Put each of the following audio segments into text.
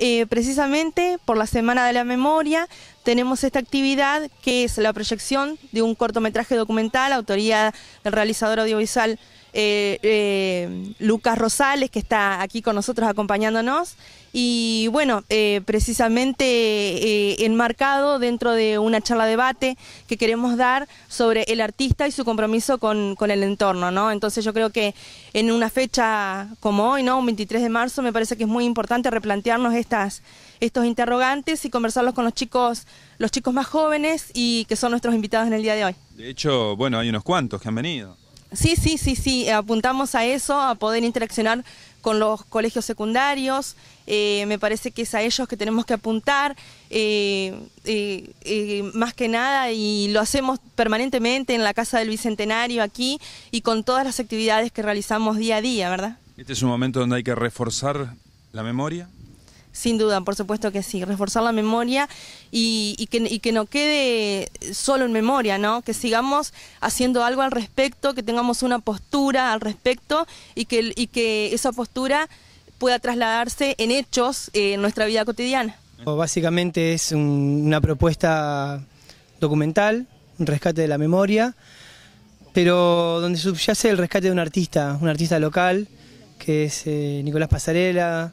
Eh, precisamente por la Semana de la Memoria tenemos esta actividad que es la proyección de un cortometraje documental, autoría del realizador audiovisual eh, eh, Lucas Rosales, que está aquí con nosotros acompañándonos. Y bueno, eh, precisamente enmarcado dentro de una charla debate que queremos dar sobre el artista y su compromiso con, con, el entorno, ¿no? Entonces yo creo que en una fecha como hoy, ¿no? Un 23 de marzo, me parece que es muy importante replantearnos estas, estos interrogantes y conversarlos con los chicos, los chicos más jóvenes y que son nuestros invitados en el día de hoy. De hecho, bueno, hay unos cuantos que han venido. Sí, sí, sí, sí, apuntamos a eso, a poder interaccionar con los colegios secundarios, eh, me parece que es a ellos que tenemos que apuntar, eh, eh, más que nada, y lo hacemos permanentemente en la Casa del Bicentenario aquí y con todas las actividades que realizamos día a día, ¿verdad? Este es un momento donde hay que reforzar la memoria, sin duda, por supuesto que sí, reforzar la memoria y, que, no quede solo en memoria, ¿no? Que sigamos haciendo algo al respecto, que tengamos una postura al respecto y que, esa postura pueda trasladarse en hechos eh, en nuestra vida cotidiana. Básicamente es una propuesta documental, un rescate de la memoria, pero donde subyace el rescate de un artista, un artista local, que es eh, Nicolás Pasarela,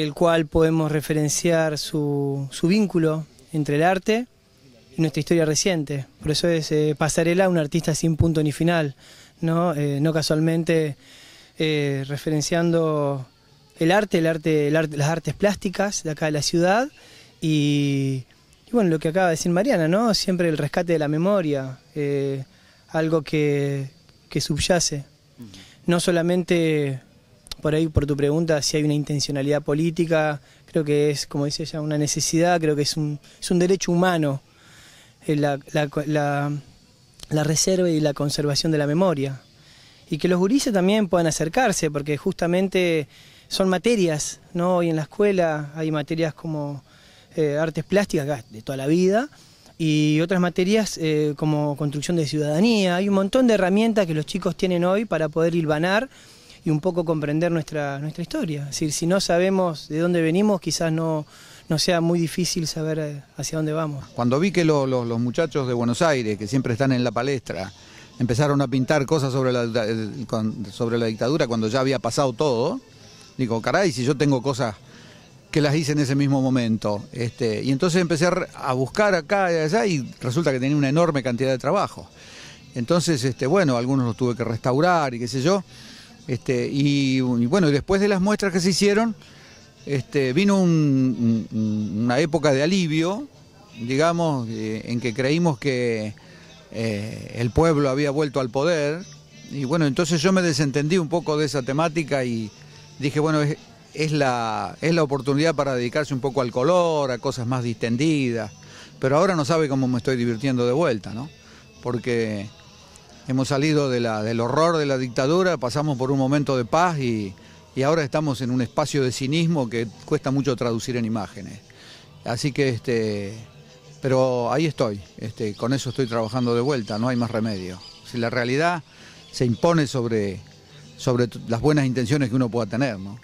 el cual podemos referenciar su, vínculo entre el arte y nuestra historia reciente. Por eso es eh, Pasarela, un artista sin punto ni final, no, eh, no casualmente eh, referenciando el arte, el arte, arte, las artes plásticas de acá de la ciudad y, bueno, lo que acaba de decir Mariana, ¿no? Siempre el rescate de la memoria, algo que, que subyace. No solamente por ahí por tu pregunta si hay una intencionalidad política, creo que es, como dice ella, una necesidad, creo que es un, derecho humano eh, la, la, reserva y la conservación de la memoria. Y que los gurises también puedan acercarse, porque justamente son materias, ¿no? Hoy en la escuela hay materias como eh, artes plásticas de toda la vida, y otras materias eh, como construcción de ciudadanía. Hay un montón de herramientas que los chicos tienen hoy para poder hilvanar y un poco comprender nuestra, nuestra historia. decir, si no sabemos de dónde venimos, quizás no, no sea muy difícil saber eh, hacia dónde vamos. Cuando vi que los muchachos de Buenos Aires, que siempre están en la palestra, empezaron a pintar cosas sobre la, sobre la dictadura cuando ya había pasado todo, digo, caray, si yo tengo cosas que las hice en ese mismo momento. Este, y entonces empecé a buscar acá y allá y resulta que tenía una enorme cantidad de trabajo. Entonces, este, bueno, algunos los tuve que restaurar y qué sé yo. Este, y, bueno, después de las muestras que se hicieron, este, vino una época de alivio, digamos, eh, en que creímos que eh, el pueblo había vuelto al poder. Y bueno, entonces yo me desentendí un poco de esa temática y dije, bueno, es, la, es la oportunidad para dedicarse un poco al color, a cosas más distendidas. Pero ahora no sabe cómo me estoy divirtiendo de vuelta, ¿no? Porque Hemos salido del horror de la dictadura, pasamos por un momento de paz y, ahora estamos en un espacio de cinismo que cuesta mucho traducir en imágenes. Así que, este, pero ahí estoy, este, con eso estoy trabajando de vuelta, no hay más remedio. Si la realidad se impone sobre, sobre las buenas intenciones que uno pueda tener, ¿no?